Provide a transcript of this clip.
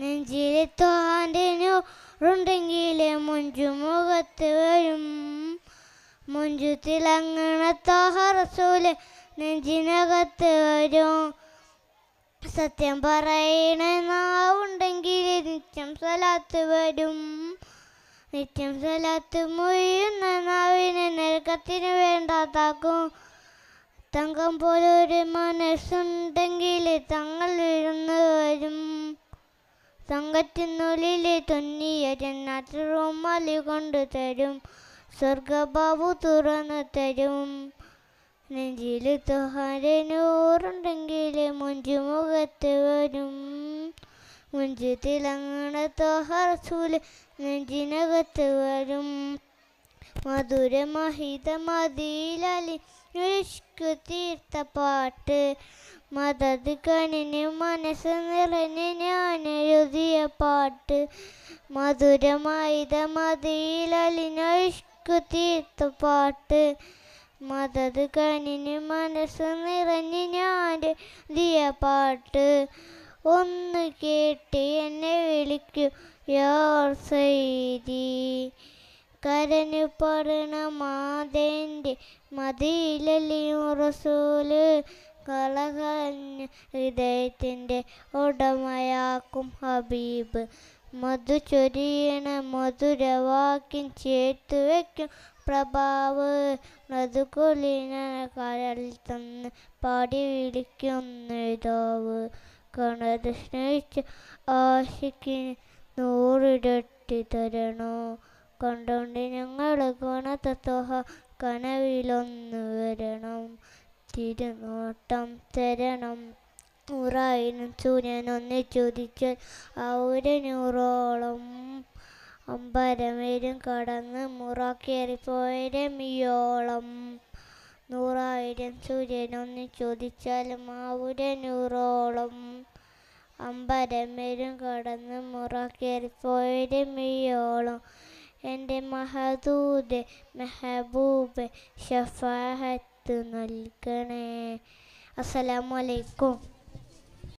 നെഞ്ചിലെ തോഹാൻ്റെ നൂറുണ്ടെങ്കിലേ മുഞ്ചു മുഖത്ത് വരും മുഞ്ചു തിളങ്ങണ തോഹ നെഞ്ചിനകത്ത് വരും സത്യം പറയണ നാവുണ്ടെങ്കിൽ നിത്യം സ്ഥലത്ത് വരും നിത്യം സ്ഥലത്ത് മുഴിയുന്ന നാവിന് നരകത്തിന് വേണ്ടാതാക്കും തങ്കം പോലൊരു മനസ്സുണ്ടെങ്കിൽ തങ്ങ നൂലിലെ തുന്നിയ ജന്നാത്ത് റൂമാലി കൊണ്ടു തരും സ്വർഗബാബു തുറന്നു തരും നെഞ്ചിൽ തുഹാരെ മുഞ്ചു മുഖത്ത് വരും മുഞ്ചു തിലങ്ങണ തോഹറസൂല് നെഞ്ചിനകത്ത് വരും മധുര മഹിത മതിയിലി ഋഷ്കു തീർത്ത പാട്ട് മതത് കണിന് മനസ്സ് നിറഞ്ഞ് ഞാൻ പാട്ട് മധുരമായത തീർത്ത പാട്ട് മതത് കണിന് മനസ്സ് നിറഞ്ഞ് ഞാൻ ദിയ പാട്ട് ഒന്ന് കേട്ട് എന്നെ വിളിക്കൂ യോർ സൈരി കരന് പറണ മാതേൻ്റെ മതിയിലലിയും റസൂല് കലകളഞ്ഞ് ഹൃദയത്തിൻ്റെ ഉടമയാക്കും ഹബീബ് മധു ചൊരിയണ മധുരവാക്യം ചേർത്തു വയ്ക്കും പ്രഭാവ് മധുകൊലിന കരൽ തന്ന് പാടി വിളിക്കുന്നേതാവ് കണത് സ്നേഹിച്ച് ആശിക്കിന് നൂറിടട്ടി തരണോ കണ്ടോണ്ട് ഞങ്ങൾ കണത്തോഹ കനവിലൊന്ന് വരണം തിരുനോട്ടം തരണം നൂറായിരം സൂര്യനൊന്ന് ചോദിച്ചാൽ ആയിരനൂറോളം അമ്പരമേരും കടന്ന് മുറ മിയോളം നൂറായിരം സൂര്യനൊന്ന് ചോദിച്ചാൽ മാവുരനൂറോളം അമ്പരമേരും കടന്ന് മുറ മിയോളം എൻ്റെ മഹദൂദ് മെഹബൂബ് ഷഫാഹത്ത് കാത്തു നൽകണേ അസ്സലാമലൈക്കും